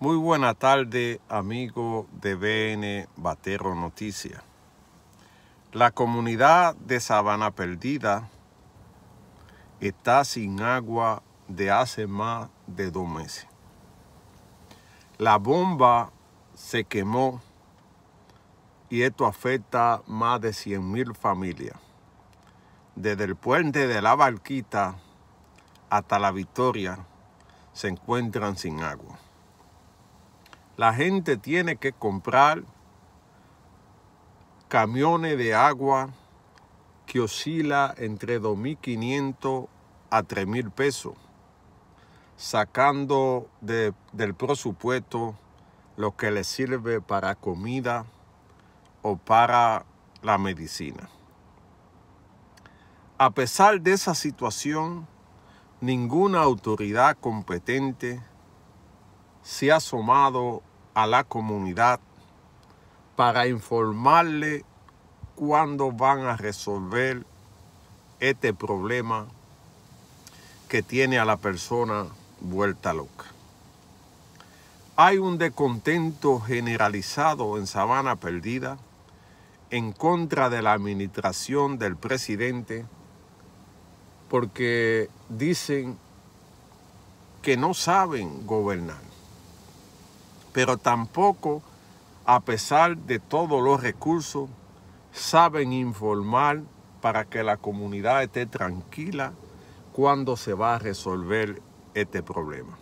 Muy buena tarde, amigos de BN Batero Noticias. La comunidad de Sabana Perdida está sin agua de hace más de dos meses. La bomba se quemó y esto afecta más de 100.000 familias. Desde el puente de la Barquita hasta la Victoria se encuentran sin agua. La gente tiene que comprar camiones de agua que oscila entre 2.500 a 3.000 pesos, sacando del presupuesto lo que le sirve para comida o para la medicina. A pesar de esa situación, ninguna autoridad competente se ha asomado a la comunidad para informarle cuándo van a resolver este problema que tiene a la persona vuelta loca. Hay un descontento generalizado en Sabana Perdida en contra de la administración del presidente porque dicen que no saben gobernar pero tampoco, a pesar de todos los recursos, saben informar para que la comunidad esté tranquila cuando se va a resolver este problema.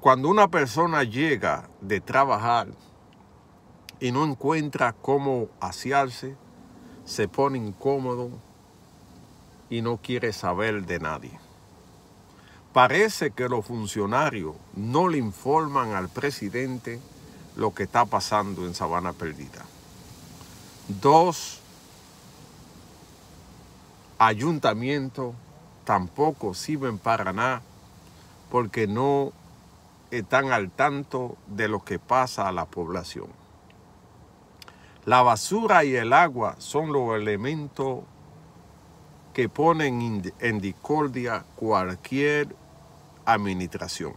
Cuando una persona llega de trabajar y no encuentra cómo asearse, se pone incómodo y no quiere saber de nadie. Parece que los funcionarios no le informan al presidente lo que está pasando en Sabana Perdida. Dos ayuntamientos tampoco sirven para nada porque no están al tanto de lo que pasa a la población. La basura y el agua son los elementos que ponen en discordia cualquier administración.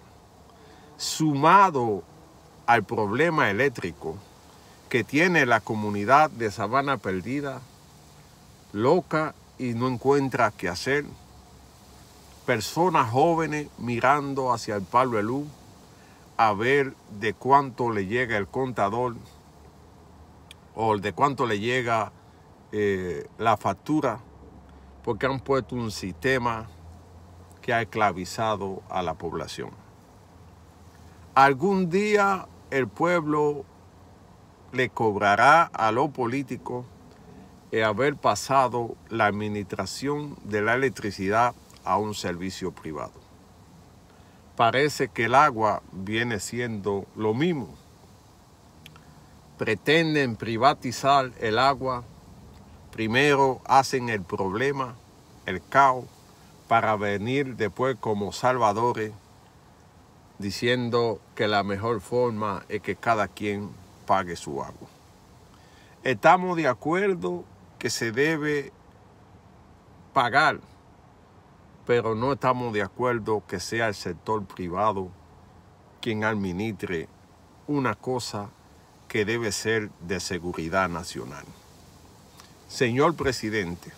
Sumado al problema eléctrico que tiene la comunidad de Sabana Perdida, loca y no encuentra qué hacer, personas jóvenes mirando hacia el palo de luz a ver de cuánto le llega el contador o de cuánto le llega eh, la factura, porque han puesto un sistema que ha esclavizado a la población. Algún día el pueblo le cobrará a lo político el haber pasado la administración de la electricidad a un servicio privado. Parece que el agua viene siendo lo mismo. Pretenden privatizar el agua. Primero hacen el problema, el caos, para venir después como salvadores, diciendo que la mejor forma es que cada quien pague su agua. Estamos de acuerdo que se debe pagar, pero no estamos de acuerdo que sea el sector privado quien administre una cosa que debe ser de seguridad nacional. Señor presidente,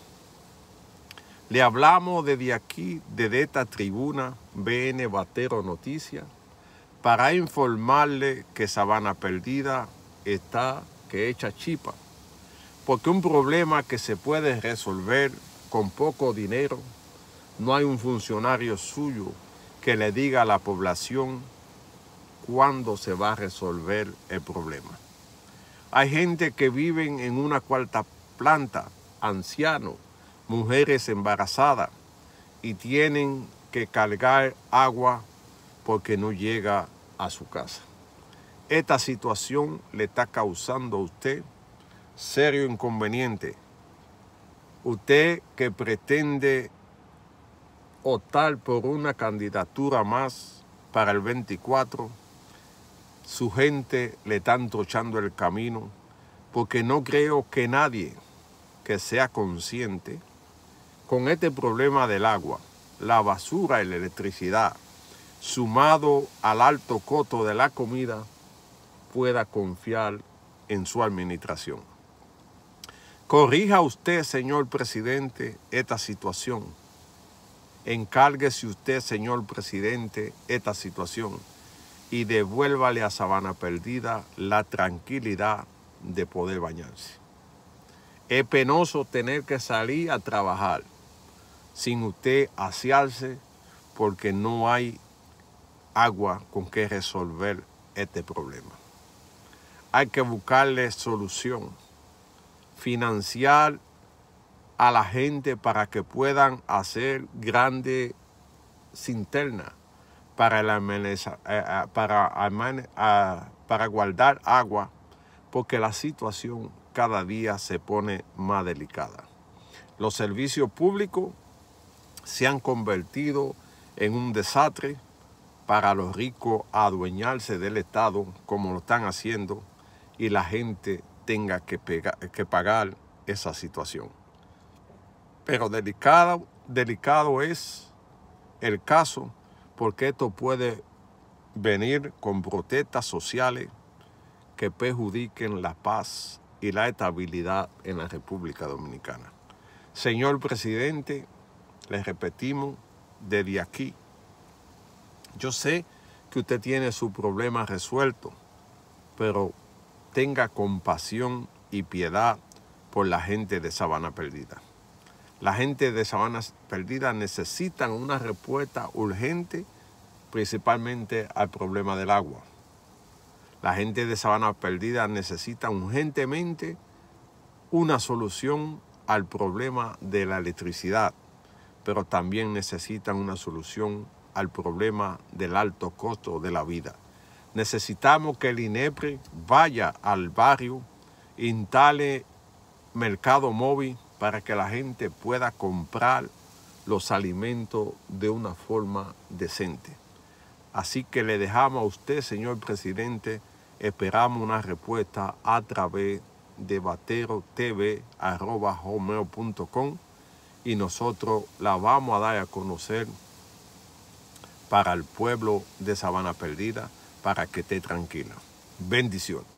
le hablamos desde aquí, desde esta tribuna, BN Batero Noticias, para informarle que Sabana Perdida está que echa chipa, porque un problema que se puede resolver con poco dinero, no hay un funcionario suyo que le diga a la población cuándo se va a resolver el problema. Hay gente que vive en una cuarta planta, ancianos, mujeres embarazadas y tienen que cargar agua porque no llega a su casa. Esta situación le está causando a usted serio inconveniente. Usted que pretende optar por una candidatura más para el 24, su gente le está trochando el camino, porque no creo que nadie que sea consciente con este problema del agua, la basura y la electricidad, sumado al alto costo de la comida, pueda confiar en su administración. Corrija usted, señor presidente, esta situación. Encárguese usted, señor presidente, esta situación y devuélvale a Sabana Perdida la tranquilidad de poder bañarse. Es penoso tener que salir a trabajar sin usted asearse porque no hay agua con que resolver este problema. Hay que buscarle solución, financiar a la gente para que puedan hacer grandes cinternas para, eh, eh, para guardar agua, porque la situación cada día se pone más delicada. Los servicios públicos se han convertido en un desastre para los ricos adueñarse del Estado como lo están haciendo y la gente tenga que, pagar esa situación. Pero delicado, delicado es el caso porque esto puede venir con protestas sociales que perjudiquen la paz y la estabilidad en la República Dominicana. Señor presidente, les repetimos desde aquí. Yo sé que usted tiene su problema resuelto, pero tenga compasión y piedad por la gente de Sabana Perdida. La gente de Sabana Perdida necesita una respuesta urgente, principalmente al problema del agua. La gente de Sabana Perdida necesita urgentemente una solución al problema de la electricidad pero también necesitan una solución al problema del alto costo de la vida. Necesitamos que el INEPRE vaya al barrio, instale mercado móvil para que la gente pueda comprar los alimentos de una forma decente. Así que le dejamos a usted, señor presidente, esperamos una respuesta a través de homeo.com y nosotros la vamos a dar a conocer para el pueblo de Sabana Perdida, para que esté tranquila. Bendición.